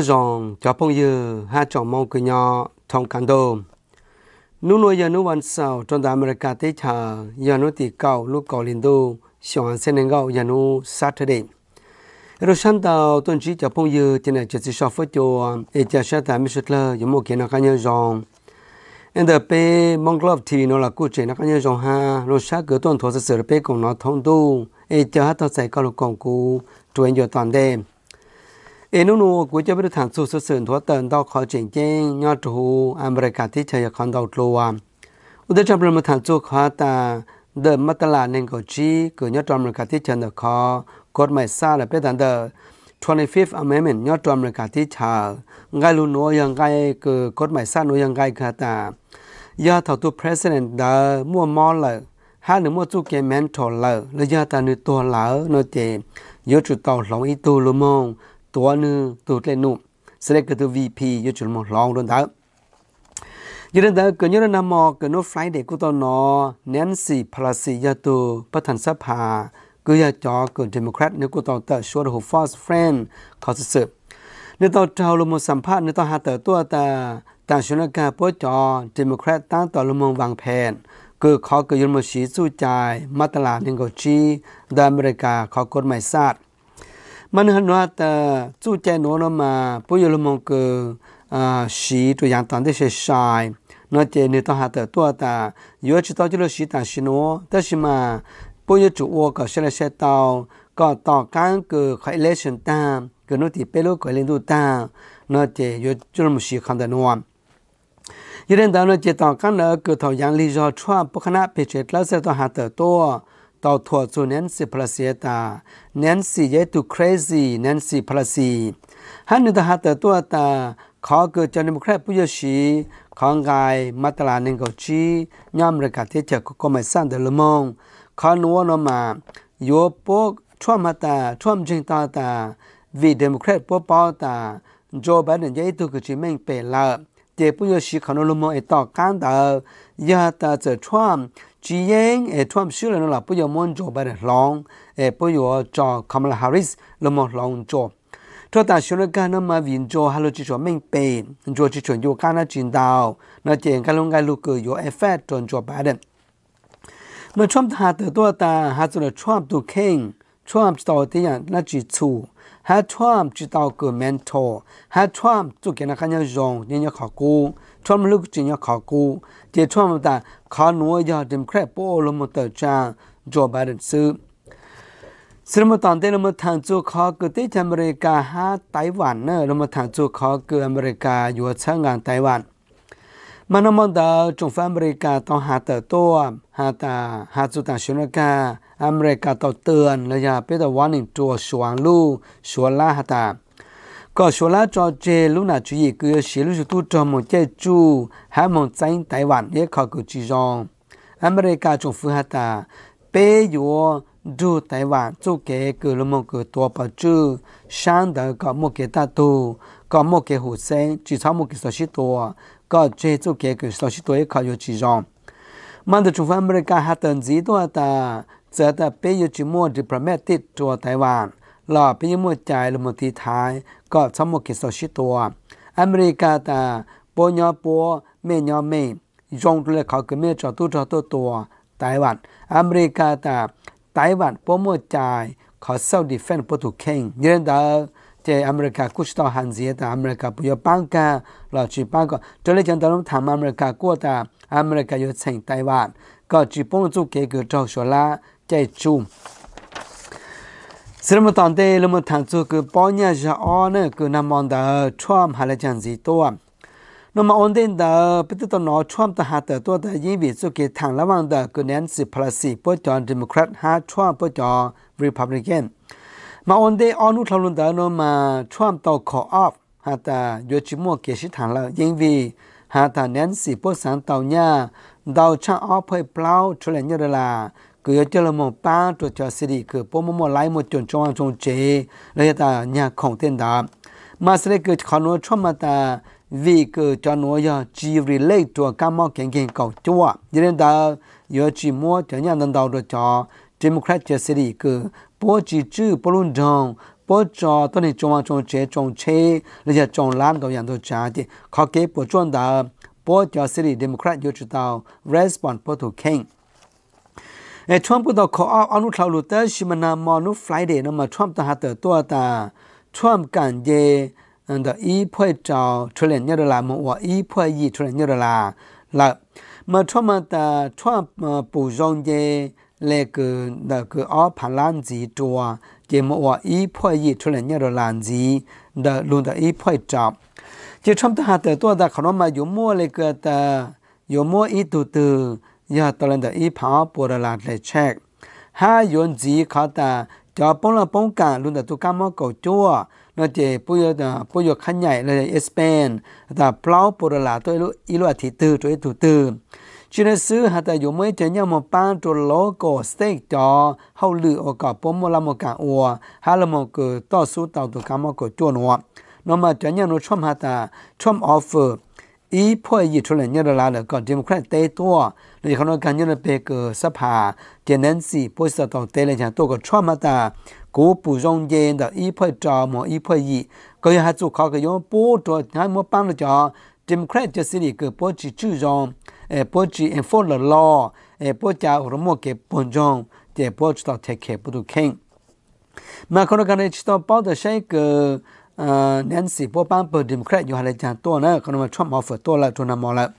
rong cho phong dư ha chọn mong cứ nhỏ trong cán đồ nú nuôi giờ nú văn sau trong đám America tế chờ giờ nú tỷ cầu lúc cầu liền đô xóa sẽ nên gạo giờ nú Saturday rồi sáng tàu tuần trí cho phong dư trên này chỉ chỉ so với cho để cho sẽ tại Michelle giống một kiện nó cá nhân rong em đợi pe mong club thì nó là cụ trẻ nó cá nhân rong ha rồi sáng cửa tuần thua sẽ sửa bé cùng nó thông tu để cho hát tao sẽ có lúc còn cụ tụi anh giờ toàn đêm เอนุนกูจะไปดูฐานสูตสื่อทัวเตินดอกขอเจงเจงยอดทูอเมริกาที่ชายคอนดอกตัวอุตจักรมฐานสูขอตาเดิมมาตลาดหนึ่งกจีเกิดยอดอเมริกาที่ชายคอกฎหมายซาและเป็นตานเดอร์25 Amendment ยอดอเมริกาที่ชางายรู้นโวยังไงเคิดกฎหมายซาโนยังไงคาตายาเท่าตัว president เดอมั่วมอเลยห้าหนึ่งมั่วจูเกมแมนทอลเล์และยาตาหนึ่งตัวเหลาโนเจยอดจุดต่อหลงอีตูลุมงตัวนึงตัวเล่นนุ่มสเลกตัววี VP ยูจุลมลองโดนเถอะยืนเถอะก็ยืนนามอกเกิดโน้ตไฟเด็กกูตอนนอแนนซี่พลาซียาตัวประธานสภาก็ยาจอเกิดเดโมแครตเนี่ยกูตอนเตะชวนหัวฟอสเฟรนขอสืบเนี่ตอนเจ้าลงมอสัมภาษณ์ในตอนหาเตอตัวตาต่างชนกาปจอเดโมแครตตั้งต่อลงมอวางแผนกเขาเกิดยืนมาชี้สู้ใจมาตลาดนิงก็ชี้ดอเมริกาเขอกฎหมายศาสตร์มันหน่วยแต่จู้แจนหน่วยมาปุยละมังเกือบอ่าสีตัวอย่างตอนที่เชี่ยนน้อยเจนิตาหาเตอร์ตัวแต่ยุทธชิตตัวชุลสีต่างชนัวแต่เชื่อมปุยจุโวกับเชลเชตเอาก็ต่อการเกือบคอลเลชันต่างกันุติเปโลกอลินดูต่างน้อยเจยุทธชุลมือขันแต่หน่วยยุทธเดาน้อยเจต่อการเนื้อเกือบทั้งยังลีซอชัวปุคนาเปเชตแล้วเซตหาเตอร์ตัวต่่อถัว到托住 n นสิพลาเ c e t a n a น c y 也 to crazy n a n นนสิพลาซีฮันนุตหาเตตัวตาขอเกิดจนมุขแครผู้ยชีของกายมาตลาหนึ่งกชีย่อมระกาศที่จะก็ไม่สร้างเดลมองขอนัวนมาโยโปกช่วมตาช่วมจิงตาตาวีเดมุขแครปปอตาโจบันเนยตุกจิเม่งเปลาเจผู้ยชีขอนลมองไอต่อการตายาตาเจอช่วมจีเองเอทุ่มชื่อเลยนล่ะปุยมอนจบไปหลองเอปุยจอคัมลาฮาริสลมหลองจทตชนกานมาวินจฮัลโลจิชวไม่เป็นจจิชวอยู่กานาจินดาวนาเจงกาลงกาลูกเกอยู่เอฟเฟตจนจบไปเดมื่อชอมทาเตอตัวตาหาสุนชอบตุเข่งชอบต่อที่อย่างนาจีชูฮัทวามจิตเอาเกิดเมนทอฮัทวามจุกยันขันยังยองยันี่ยขากูทวามลึกจิเนี่ยขากูเจทวามแต่ขานัวยาดิมแครปโอลมเตอรจางจอบาเดนซื้อสมตอนเตลมาทางจูคขากิดที่อเมริกาฮาไต้หวันเนอะลมาทางจูคขากูอเมริกาอยู่ช่างงานไต้หวันมันนมองดาจงฟังอเมริกาต้องหาเตอตัวหาตาหาจุดต่างชนกา America tàu tường là nhà bây giờ quan niệm chùa xuống la hạt ta có số lá cho chê lúc nào chú ý cứ xí lúc chú một chê chú hai một tranh Taiwan bản để khó cử chỉ dòng America trong phương hạt ta bê dùa du Taiwan bản chú kế cử lúc một cử tùa bảo chú sáng đỡ có một cái tà tù có một cái hồ sen chỉ sau một cái sở sĩ tùa có chê chú kế cử sở sĩ tùa để khó cử chỉ dòng mà từ chúng America hạt tần dĩ tùa ta เสือต่เปยุจิมูวดิประเมติดตัวไต้หวันหล่อเปยมัดใจลมทีท้ายก็สมุกิโซชิตัวอเมริกาตาปยอปัวเมยอเมยยงตัวเขาเกดเมจอตุจอตัวตัวไต้หวันอเมริกาตาไต้หวันปมัดใจเขาเซาดิเฟนปตุเข่งยืนเดอจอเมริกากุชตอฮันเซียแต่อเมริกาปุยปังกาเราจีปังก็จะเลยจังตอนถามอเมริกากู้แต่อเมริกาอยู่เซงไต้หวันก็จีปงจุเกกดอจอชวลา chạy chùm sự mà tận đây là một thằng chú cứ bao nhiêu giờ on nữa cứ nằm on đó chom hay là chẳng gì to nó mà on đến đó bây giờ nó chom ta hạt đó đó những vị chú cái thằng là vàng đó cứ nén sự policy bớt cho democrat ha chom bớt cho republican mà on đây on nút luôn đó nó mà chom tàu co op hạt ta vừa chỉ mua cái sự thằng là những vị hạt ta nén sự bớt sáng tàu nha đầu cha op hơi plow cho nên như là Kuiyo democrat democrat king. အဲ Trump တော့ခေါ်အောင်အနုထောက်လို့တရှိမနာမနု Friday နော်မှာ Trump တဟာတော့တာ Trump ကန်ဂျေ and the e ဖွဲ့တောင်ထရလညရလာမော e ဖွဲ့ရီထရညရလာလာမထမတာ Trump ပူဆောင်ဂျေလေကဒါကအဖလန်စီတောဂျေမော e ဖွဲ့ရီထရညရလာန်စီဒါလွန်တာ e ဖွဲ့တောင်ဂျေ Trump တဟာတော့တာခရမယုံမောလေကတာယုံမော e တူတူยาตลัดอีพาปวดลาดเลยเช็คห้ายนจีขาตาจอป้องละป้องกันลุนแต่ตุกามอเก่าจั่วนเจปุยตาปุยขันใหญ่เลยเอสเปนแต่เปล่าปวดลาตัวอีลุอทิตือตัวอีตุือชินซื้อหาแต่อยู่ไม่เจอเนี่ยามปานตัวโลโกสเต็กจอเฮาลือออกกับปมมลามกาอัวฮาลมกต่อสู้ต่อตัวกามกจวนวนอมาจะยานชมหาตาชมออฟเฟอร์อีพ่อยิทุเรนยะลาเลยก่อนเดโมแครตเตตัว那以后呢，感觉了别个啥怕，简单是不是到得了像多个创么的，古不容易的，一破招么一破一，个人还做考个用波着，还没帮了讲，Democrat 就是那个波起主张，哎，波起 enforce the law，哎，波加或者么给帮中，这波知道 take care 不都 king。那可能刚才知道报的是一个，呃，南西波帮不 Democrat 有还来讲多呢，可能嘛 Trump offer 多了，多那么了。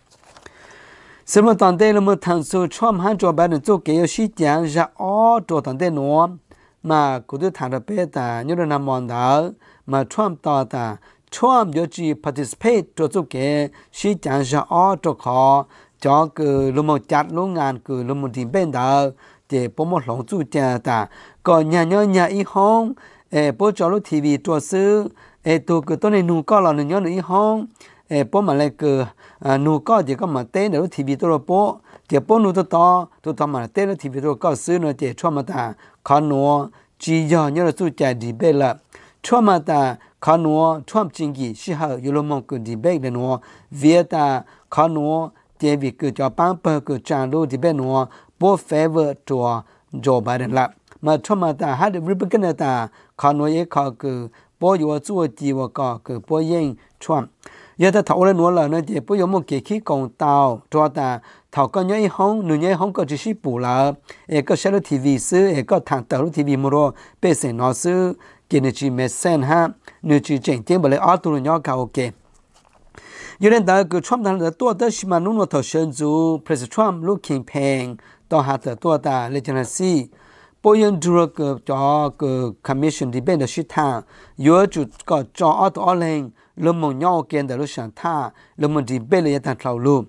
什么当代了么？他说，川汉做白人做给要时间是哦，做当代侬嘛，古都谈了白的，你了那忙的嘛，川到的，川要去 participate 做做给时间是哦，做好，叫个那么家老安个那么点变的，这不么龙主家的，个年年年一行，哎，不叫了 TV 做事，哎，都个当年侬搞了年年一行。Eh, po ma le ke eh, nu ka de ka ma te ne ro tv to ro po de po nu to ta to ta ma te ne tv to ka se ne de chwa ma ta ka no ji ya ne ro su ja di be la chwa ma ta ka no chwa chin gi shi ha yu lo mong ku di be de no via ta ka no de bi ke ja pa pa ke cha lo di be no po favor to jo ba de la ma chwa ma ta ยะตะถอเลนัวละนะเจปยมเกคีกองตาวตอตาถอกัญญ์ห้องนุญญ์ห้องก็จิชิปูละเอก็เชลทีวีซื้อเอก็ทางตะรุทีวีมรอเปเสนอซื้อเกเนจิเมเซนฮะนูจิเจงเจงบะเลอาตุรญอคาโอเกยูเรนดาก็ทรัมป์นั้นตัวตะชิมานุนอทอเชนจูเพรสทรัมป์ลูคิงเพงต่อหาตะตัวตาเลเจนซี poyen durak ta commission di ben shi ta yo ju ka cha at online le mo nyaw ken da lo shan ta le mo di be le ya ta tlaw lo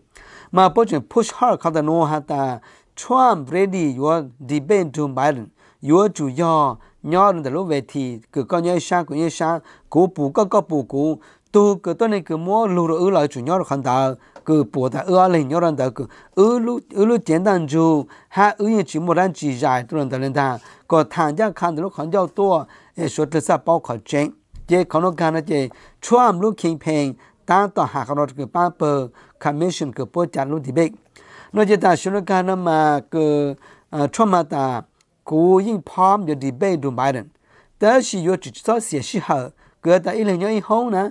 ma po chen push hard ka da no ha ta trump ready yo di ben to biden yo ju yo nyaw da lo ve thi ka ka nya sha ko nya sha ko pu ka ka pu ko tu cứ tôi này cứ mua lù rồi ư lại chủ nhau rồi khăn tờ cứ bỏ ta ư lên nhau rồi tờ cứ ư lu ư lu chén đàn chú ha ư như chỉ một lần chỉ dài tôi rồi tờ lên ta có thằng gia khăn lúc khăn giao tua để số thứ sa bao khỏi chén chế khăn nó khăn nó chế chua am lu kinh phèn ta tỏ hạ khăn nó cứ ba bờ commission cứ bỏ chặt luôn thì biết nó chế ta số nó khăn nó mà cứ ờ, chua mà ta cố yên palm để debate đồ đủ tới khi yo chỉ cho xie xí hở cứ ta ít lên nhau ít hông nữa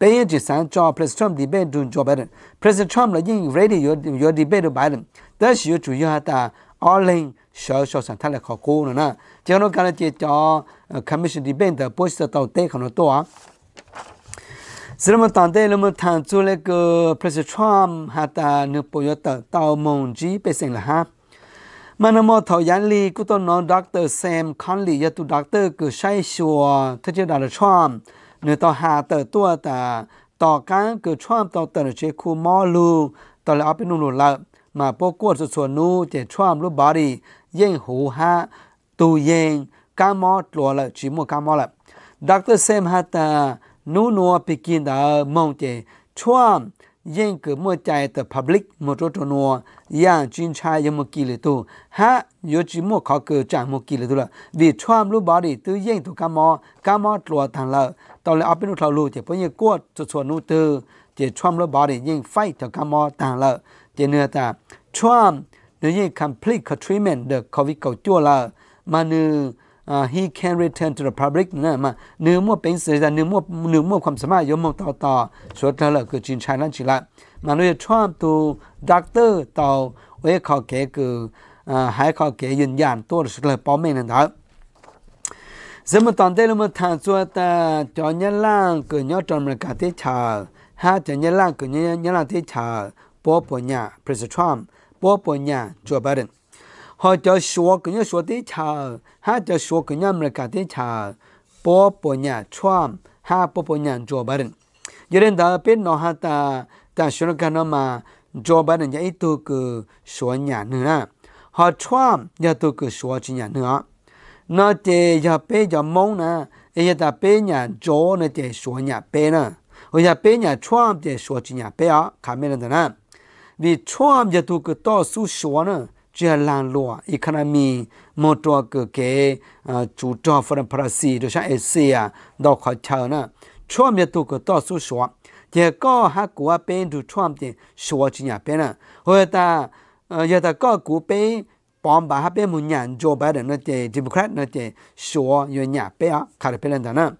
bây giờ sáng cho President Trump debate đun cho Biden President Trump là những ready your your debate với Biden đó là chủ yếu ta all in sở sở sản thắt là khó cố nữa nè cho nó cái là cho commission debate the post tàu tê không nó to à sự mà tàn tê là mà thằng chú lấy cái President Trump hạ ta nước bộ tờ tàu mông chỉ là ha mà nó mà thảo gián lý của tôi nói Dr. Sam Conley ya tu Dr. cứ sai sùa thế chứ Donald Trump เนื้อต่อหาเติตัวแต่ต่อการเกิดช่วงต่อเติร์เชคูมอลูต่อแล้วเอาเป็นนุ่นละมาโปกวดส่วนนู้เจช่วงรูปบอดีเย่งหูฮะตูเย่งกามอตลัวละชิมัวกามอละดักเตอร์เซมฮะตานูนัวไปกินดา่มองเจช่วงยังเกิดเมื่อใจแต่ public มรดอตวตัวนัวอย่างจินชายยังมกิเลตุฮะยจีมุกเขาเกิดจากมกิเลตุละวิชามรู้บอดีตัวยังตัวกามอกามอตัวทางเราตอนเราเอาเป็นเราลูเจ็บเพราะยังกวดจุดส่วนนู้ตัวเจ็บชามรู้บอดียังไฟตัวกามอต่างเราเจะเนื้อตาชามเนื้อยัง complete treatment the covid เก่าจั่วเรามาเนื้อ uh, he can return to the public นะมาเนื้อมั่วเป็นเสียแต่เนื้อมั่วเนื้อมั่วความสามารถยมมต่อต่อสวดแล้วคือจีนชายนั่นจีละมาเลยชอบตัวด็อกเตอร์ต่อเอ้เขาเก๋คือหายเขาเก๋ยืนยันตัวสุดเลยป้อมเองนะครับสมตอนได้เรามาทานส่วนแต่จอนยันล่างเกิดยอดจอมรกาที่ชาห้าจอนยันล่างเกิดยันล่างที่ชาป้อปวญญาพรีสทรัมป้อปวญญาจัวบาเดนฮะจะสวกันยังสวดได้ชาฮะจะสวกันยังไม่กัดได้ชาปอปอญชวมฮะปอปอญจอบารินยืนดาเป็นนอฮะตาตาชนกันมาจอบารินจะไอตัวกืสวนยาเนื้อฮะชวมยะตัวกืสวจิยาเนือนาเจียเป็นจะมงนะ เอเยะตาเปญจอเนเตสวนยาเป็นะเอเยะเป็นญชวมเตสวจิยาเป็นอคาเมนะนะวิชวมยะตัวกืต่อสู้สวนะ只要冷落，伊可能面摸着个给呃，拄着或者拍了戏，就像 A C 啊，脑壳跳呢，全面都个到处说，结果还国边都传遍说几年遍了，或者呃，要到各国边帮忙还边没人做白的那点 Democrat 那点说有两百啊，看了别人的呢，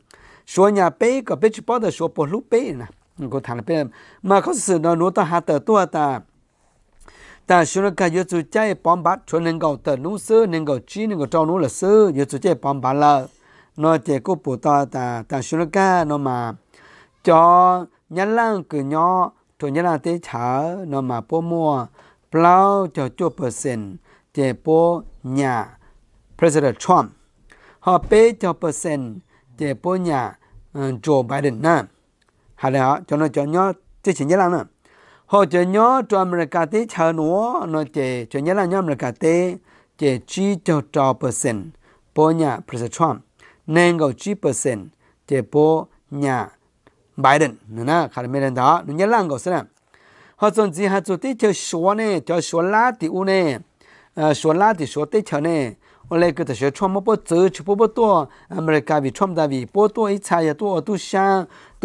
说两百个别去报的说不露白呢，我看了别人，马克思呢，罗德哈德多的。ta sure ka yo chu chai pom ba chu neng gao ta nu sơ neng gao chi neng gao trao nu là sơ yếu tố chai pom ba la nó chỉ có bộ ta ta ta sure ka nó mà cho nhân lang cứ nhỏ thôi nhân lang tế chở nó mà po mua plow cho cho percent chỉ po nhà President Trump họ bê cho percent chỉ po nhà ờ, Joe Biden nè hay là cho nó cho nhỏ chứ chỉ nhân lang nè ho je nyo america te cha no no che che la nya america te che chi po nya president trump nang go chi po nya biden na na khar nu nya lang go sa ho zon ji ha zu ti che shuo ne te shuo la ti u ne shuo la ti shuo te ne america trump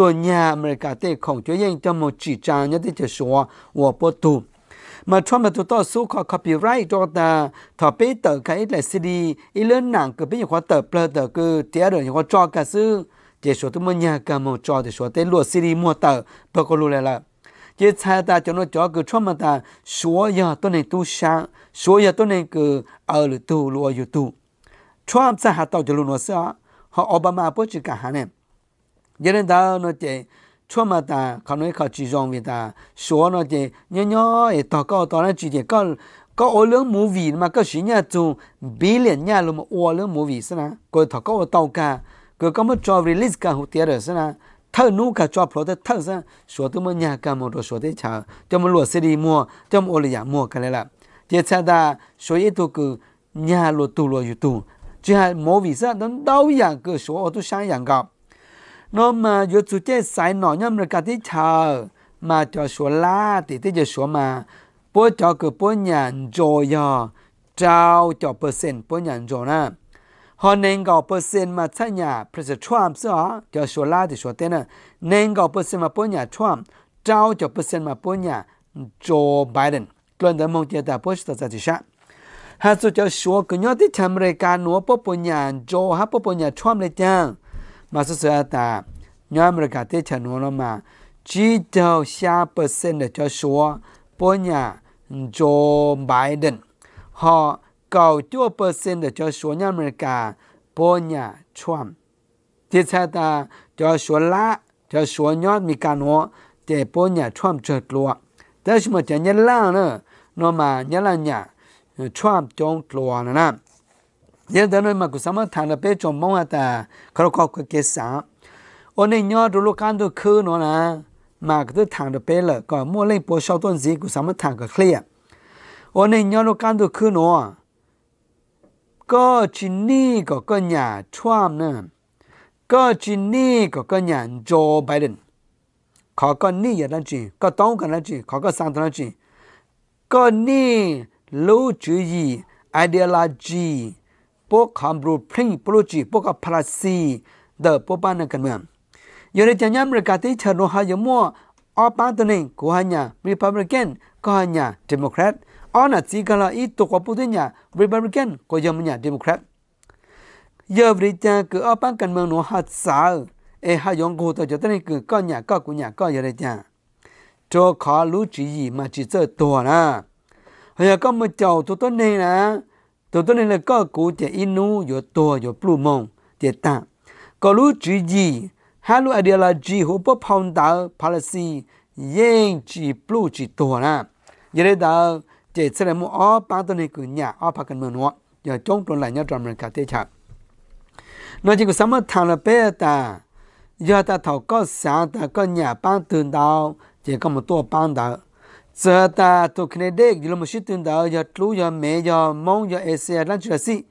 个亚美加对抗就应这么主张，你的就说我不懂。mà cho mà tụi tôi số khó copyright cho ta thọ bế tờ cái là CD ý lớn nặng cứ bế những khóa tờ plơ tờ cứ tía rồi những khóa cho cả sư chỉ số tôi muốn nhà cả một cho thì số tên lụa CD mua tờ bơ cô lụa là chỉ sai ta cho nó cho cứ cho mà ta số giờ tôi này tu sáng số giờ tôi này cứ ở lụa tu lụa yêu tu cho em sẽ hạt tàu cho lụa nó sao họ Obama bố chỉ cả hà này giờ đến đó nói chỉ chua mà ta khảo nói khảo chỉ rong về ta số nói chỉ nhỏ nhỏ ấy tao có tao nó chỉ chỉ có có ô lớn lượng movie mà có nhà nhá chung liền nhà luôn mà ô lớn lượng movie sao na có tao có tao cả có có một cho release cả hụt tiền rồi sao na thơ nu cả cho pro thế thơ sao số tôi mới nhà cả một rồi số thế chả cho một lúa CD mua cho một ô lìa mua cái này là giờ cha ta số ít tôi cứ nhà lúa tu lúa YouTube chỉ là movie sao nó đâu dạng cứ số ô tôi sang dạng gặp น้อมายูสุเจสายหน่อย่อมรกาที่ชา มาจอชวนลาติที่จะชวนมาปัวจอเกิดปัวหยันโจยอเจ้าจอเปอร์เซ็นต์ปัวหยันโจนะฮอนเองกาเปอร์เซ็นต์มาทั้งหยาเพระเจ้าชวนเสียจอชวนลาติชวนเต้นะเนงเกาเปอร์เซ็นต์มาปัวหยันชวนเจ้าจอเปอร์เซ็นต์มาปัวหยันโจไบเดนกลอนเดมองเจตาปัวชตจัติชาฮัสุจะชวนกันยอดที่ทำรายการหนัวปัวปัวหยันโจฮะปัวปัวหยันชวนเลยจ้า mà 马苏说的，你阿们搞得成了嘛？chỉ đầu xa percent để cho số bố nhà Joe Biden họ cầu chua percent để cho số nhà America bố nhà Trump tiếp theo ta cho số lá cho số nhỏ mi cả nó để bố nhà Trump trượt lúa đó là một cái nhà là nó mà nhà là nhà Trump trong lúa nữa nè giờ đó nói mà cứ sắm thằng nó bé chồng mong à ta khâu khâu cái cái sáng ôn này nhớ đôi lúc ăn đồ khứ nó là mà cái thằng nó bé là có mua lên bộ sau tuần gì cứ sắm thằng cái clear ôn này nhớ lúc ăn đồ khứ nó có chỉ ni có cái nhà Trump nè có chỉ ni có cái nhà Joe Biden khó có ni giờ đó chỉ có tông cái đó chỉ khó có sang đó chỉ có ni lũ chữ gì ideology po khambru phring puluchi po ka pharasi the po pa na kan mem yore chanyam re ka ti chano ha yamo opa to ne ko hanya republican ko hanya democrat ona e chi kala i to ko pu nya republican ko yam nya democrat giờ bây giờ cứ ở bên cạnh nó hạt sao, ai hạt giống của tôi cho tới cứ có nhà có của nhà có giờ đây chả, cho khó lú chỉ gì mà chỉ sợ tổ bây giờ có một chầu tôi tôi nè, tổ tôi nên là có cụ để inu yo to yo plu mong để ta có lu chữ gì hai lu gì hồ bố phong đạo policy yên chỉ plu chỉ to na giờ đây ta chỉ sẽ là một ở ba tôi này cứ nhà ở ba cái mưa hoa giờ trong tuần lại nhớ trong mình cả thế chạp nói chỉ có sắm thằng là bé ta giờ ta thầu có sáng ta có nhà ban tường đạo chỉ có một tổ ban đạo giờ ta tổ kinh đế giờ một chút tiền đạo giờ lú giờ mẹ giờ mong giờ xe lăn chửa xí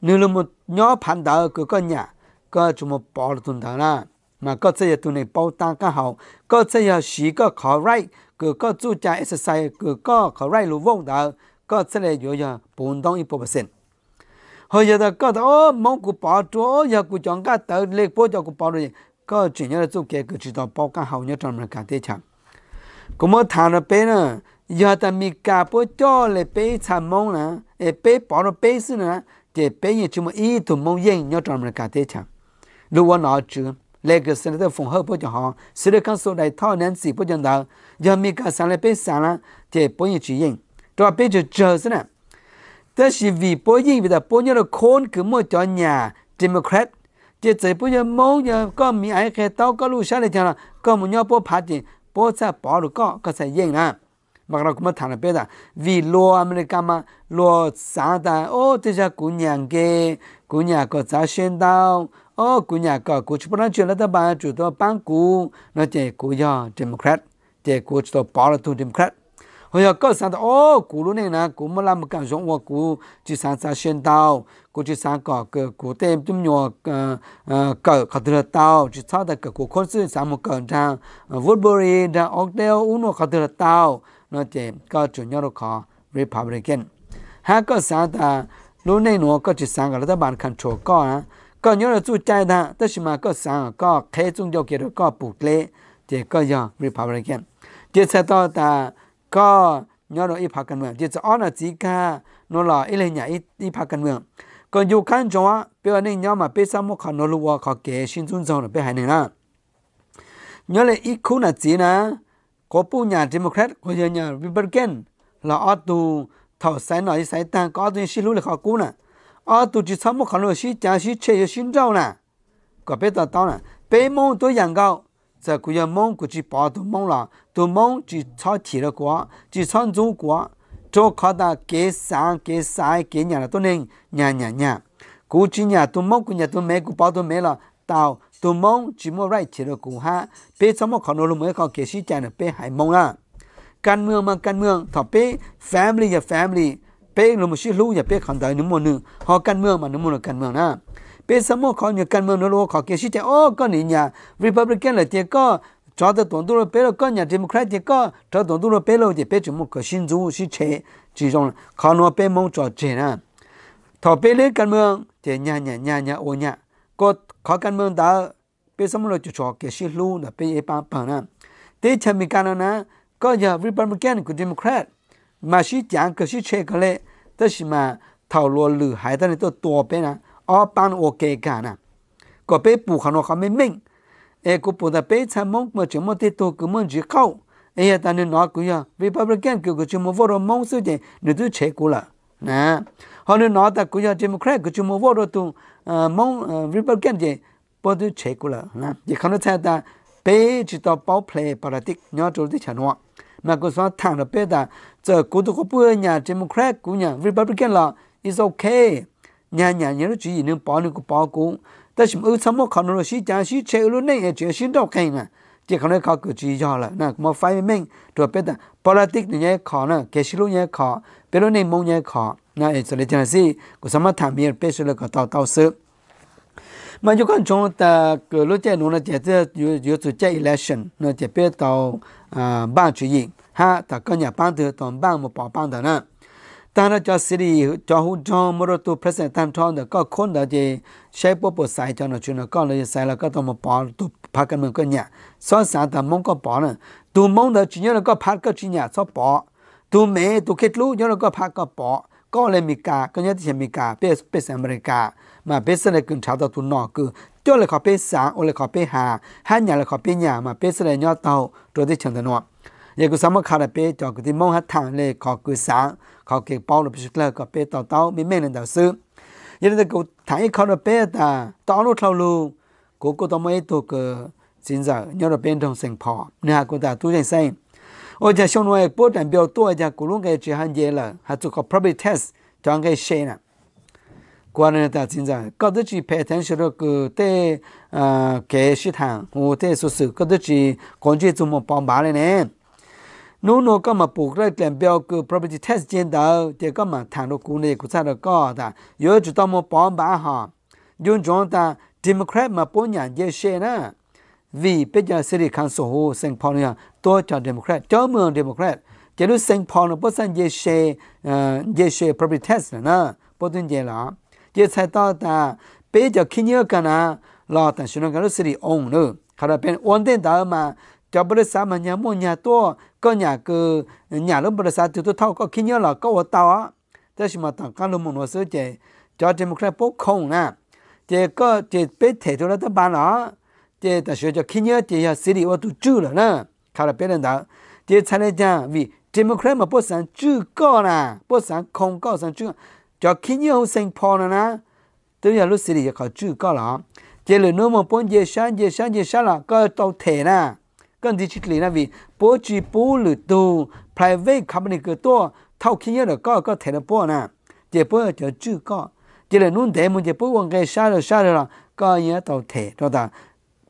nếu là một nhỏ phản đạo của con nhà có chúng một bỏ là tuần thằng là mà có thể giờ tuần này bao tăng cả hậu có thể giờ xí có khó right cứ có chú trả exercise cứ có khó right lú vong đạo có thể là giờ giờ bốn đồng một percent hồi giờ ta có đó mong cụ bỏ chỗ giờ cụ chọn cả tờ lệ bố cho cụ bỏ rồi có chuyện nhớ là chú kia cứ chỉ tao bao cả hậu nhớ trong mình cả thế có mơ thằng nó bé nữa giờ ta mi cà bố cho là bê tham mong nè, e bê bỏ nó bê xin nè, thì bê như chúng mà ý tụ mong yên nhớ trong mình cả thế chẳng lúc đó nói chứ lấy cái sinh ra phùng hợp bố cho họ sự được căn số đại thao nên gì bố cho đó giờ mi cà sáng là bê sáng nè, thì bố như chỉ yên cho bê chú chờ xin nè. đó là vì bố yên vì ta bố nhớ là khôn cứ mua cho nhà Democrat chỉ chỉ bố nhớ mong nhớ có mi ai cái tao có lưu sai là chẳng là có một nhau bố phát triển ပေါ်ချပေါ်ရကကဆယင်းနာမကရကမထန်ပေတာဗီလိုအမေရိကမှာလောစာတာအိုတေချာကုညာငေကုညာကစာရှင်တောင်းအိုကုညာကကိုချပရန်ချလတဘာကျူတော့ပန်ကူနော်ကျေကိုရဒီမိုကရက်ကျေကိုချတော့ပါရတူဒီမိုကရက်ဟိုရကစန်တော့အိုကုလူနေနာကုမလာမကန်ဇုံဝကူချီစန်စာရှင်တောင်း kuchi sanka kute tumnyo ka khadra tao chi tsada ka ku khonsi samu ka dang Woodbury dang Oakdale uno khadra tao no te ka chu nyaro ka Republican ha ka sa ta lo nei no ka chi sanka la ban kan cho ka ka nyaro chu chai da ta shi ma ka sang ka khe chung jo ke ka pu kle te ka ya Republican te sa ta ta ka nyaro i phakan wa te sa ona chi ka no la ile nya i phakan wa ကန်ဂျိုကန်ဂျွန်ပြောနေညမှာပေးစမခနလိုဝါခကဲရှင်စွန်းဆောင်ပဲဟနေနာညလေဤခုနာဇီနာကိုပူညာဒီမိုကရက်ကိုညာရီဘကန်လာအတူထောက်ဆိုင်နော်ဆိုင်တန်ကောင်းတွင်ရှိလို့လေခကူနာအတူဒီစမခနလိုရှိချာရှိချေရရှင်ကြောင်းနာကပဲတာတောင်းနာပေးမုံတို့ရန်ကောက်ဇကူရမုံကိုကြည့်ပါတို့မုံလာတို့မုံကြည့်ချောချီရကွာကြည့်ဆန်းစုကွာ to khada ke sa ke sai ke nya to nen nya nya nya ku chi nya tu mo ku nya tu me ku pa tu me la tao tu mo chi mo right che ro ku ha pe so mo khono lo mo kho ke si chan pe hai mong la kan mương mà kan mương thọ pe family ya family pe lo mo shi lu ya pe khan dai nu mo nu ho kan mương mà nu mo kan mương na ပေစမောခေါညကန်မနလောခကေရှိတဲ့အောကနေညာ Republican လက်တက저도돈도로빼러거냐데모크라틱거저도돈도로빼러이제빼지뭐신주시체지종카노빼몽저제나더빼래가면제냐냐냐냐오냐곧가간면다빼서물로저게실루나빼에빠빠나대참이가나나거야리퍼블리칸그데모크라마시장그시체그래뜻이마타로르하이다니또빼나어반오케가나거빼부카노가면맹 Ei kū pō tā pēcā mōng mō chī mō tī tō kū mōng jī kōu Ei ya tā ni nō kū yā vīpabrikāng kū kū chī mō vō rō mō sō jī nī tū chē kū lā Hā ni nō tā kū yā jī mō kō rē 但是我怎么看到是江西车路内也全新到开呢？chỉ không nói khó cử chỉ do là nè mà phải mình rồi biết là politics này khó nè cái xí lũ này khó biết lũ này mong này khó nè ấy xử lý thế gì của sao mà thảm nhiên biết xử lý cả tàu tàu sự mà chúng con chúng ta cứ lúc chạy nó là chạy từ dưới từ chạy election nó chạy biết tàu ba chủ nhiệm ha ta có nhà ban từ tàu ban một bỏ ban đó nè ta ra cho city cho hu cho mơ tu present tan cho được có khôn đó thì shape bộ sai cho nó chuyện có là sai là có tao mà bỏ tu phát cái mình có so sáng ta mong có bỏ nữa tu mong đó chỉ nhớ là có phát cái chuyện nhà so bỏ tu mẹ tu kết lũ nhớ là có phát có bỏ có là mỹ cả có nhớ mỹ cả bên bên America mà bên này cũng chào tao tu nọ cứ cho là có sáng ô là có bên hà hai là có bên mà bên này nhớ tàu rồi thì chẳng thể nói cái cái cái cái sao mà cho thì bao là 也个什么看了别叫个的梦还谈嘞，考个啥，考个包了不是了，个别到到没没人到手，也那个谈一考了别的，道路条路，个个都没多个，现在要了变成生跑，你还个在都认生，我家小农保证表多一家，古龙个只喊热了，还做个 probability test，讲个谁呢？quan hệ ta tao luôn, cô ta mới tổ chính rằng có đứa chỉ phải thân sự được cái cái sự thằng, một cái sự sự có đứa chỉ còn chỉ dùng một bóng bá này nè no no ก็มาปลูกไร่แปลงเปลคือ property tax เจนเดาเดี๋ยวก็มาทางรกูเนี่ยกูทราบก็แต่เยอะจุดต้องมาป้อมบ้าหอยุ่นจงตา democrat มาป้อนอย่างเยเชนะวีเป็นยาสิริคันโซโฮเซงพอเนี่ยตัวจาก democrat เจ้าเมือง democrat จะรู้เซงพอเนี่ยป้อนสันเยเชเยเช property tax นะป้อนตัวเยละเยใช้ต่อตาเป็นจากขี้เยอะกันนะรอแต่ชุนกันรู้สิริองเนอะคาราเป็นอ้วนเต้นตามา cho bơ sa mà nhà mua nhà to có nhà cứ nhà lúc bơ sa từ tôi thâu có khi nhớ là có ở tàu á thế mà tặng các luôn một nó sửa chế cho democrat bốc không nè chế có chế bé thể thôi là tới ban đó chế ta sửa cho khi nhớ chế là xử lý ô tô chữ rồi nè khá là bé lên đó chế sai lên cha vì democrat mà bớt sáng chữ có nè bớt sáng không có sáng chữ cho khi nhớ hậu sinh pho nè nè tôi giờ lúc xử lý cho họ chữ có là chế lời nói mà bốn giờ sáng giờ sáng giờ sáng là có tàu thể nè กันดิจิทัลีนะวีปูจีปูหรือตู private company ก็ตัวเท่าขี้เงี้ยก็ก็เทนป้วนะเจ็บปัวจะจื้อก็เจริญนุ่นเดมันจะบปัววังไกชาเราชาเราก็เงี้ยต่อเทตัวตา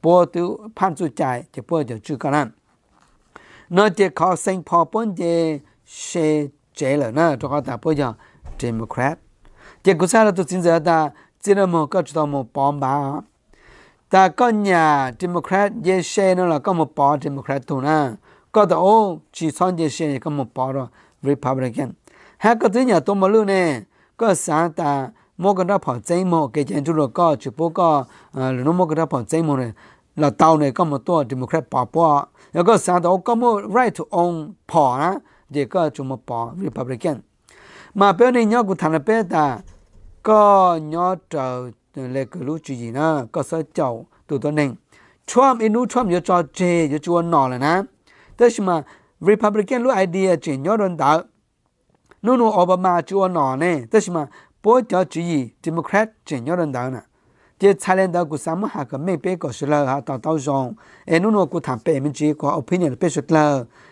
ป้ัวตู้พันสุดใจเจ็บปัวจะจื้อก็นั่นนอกจากเขาสิงพอปุ่เจเชเจเล้วนะตัวเขาตาปัวจะเดโมแครตเจ้ากุศลตัวจรินเสียตาเจริญมองก็จะต้องมองป้อมบ้าง ta có nhà Democrat dễ xe nó là có một bỏ Democrat tù na có tờ ô chỉ son dễ xe có một bỏ rồi Republican ha có thứ nhà tôi mà lưu nè có sáng ta mô cái đó bỏ giấy mô, cái chuyện chúng rồi có chụp bố có ờ, nó mô cái đó bỏ giấy mô này là tàu này có một tổ Democrat bỏ bỏ rồi có sáng đó có một right to own bỏ á để có chúng một bỏ Republican mà bây giờ nhau của thành là bây giờ có nhau trở lệ cử lũ chú gì nó có sợ chậu tụ tuần nình Trump in lũ Trump giờ cho chê giờ cho nọ là nè thế mà Republican lũ idea chỉ nhớ đơn tạo nô nô Obama cho nọ nè thế mà bố cho chú gì Democrat chỉ nhớ đơn tạo nè chỉ thay lên đó của sáng mà hạ cái mấy bé của sửa ha tàu tàu rong em nô nô của thằng bé mình chỉ có opinion bé sửa